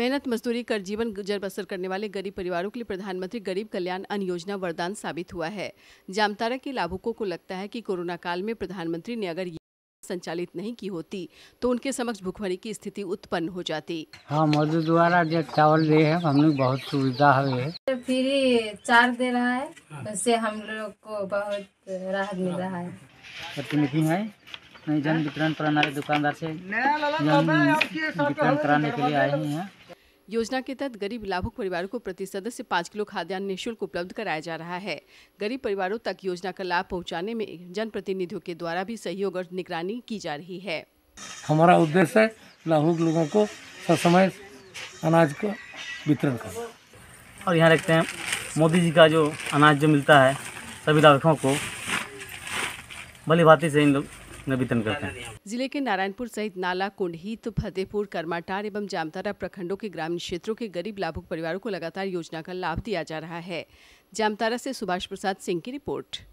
मेहनत मजदूरी कर जीवन गुजर बसर करने वाले गरीब परिवारों के लिए प्रधानमंत्री गरीब कल्याण अन्न योजना वरदान साबित हुआ है जामतारा के लाभुकों को लगता है कि कोरोना काल में प्रधानमंत्री ने अगर संचालित नहीं की होती तो उनके समक्ष भुखमरी की स्थिति उत्पन्न हो जाती हाँ मोदी द्वारा जो चावल दिए है हमने बहुत सुविधा है फ्री चार दे रहा है उससे हम लोग को बहुत राहत मिल रहा है प्रतिनिधि है जन वितरण प्रणाली दुकानदार से वितरण कराने के लिए आए हैं योजना के तहत गरीब लाभुक परिवारों को प्रति सदस्य पाँच किलो खाद्यान्न निःशुल्क उपलब्ध कराया जा रहा है गरीब परिवारों तक योजना का लाभ पहुँचाने में जनप्रतिनिधियों के द्वारा भी सहयोग और निगरानी की जा रही है हमारा उद्देश्य है लाभुक लोगों को ससमय अनाज का वितरण करना और यहाँ रखते हैं मोदी जी का जो अनाज जो मिलता है सभी लाभुकों को भली भांति से इन लोग में वितरण करते हैं जिले के नारायणपुर सहित नाला कुंडहित फतेहपुर कर्माटार एवं जामतारा प्रखंडों के ग्रामीण क्षेत्रों के गरीब लाभुक परिवारों को लगातार योजना का लाभ दिया जा रहा है जामतारा से सुभाष प्रसाद सिंह की रिपोर्ट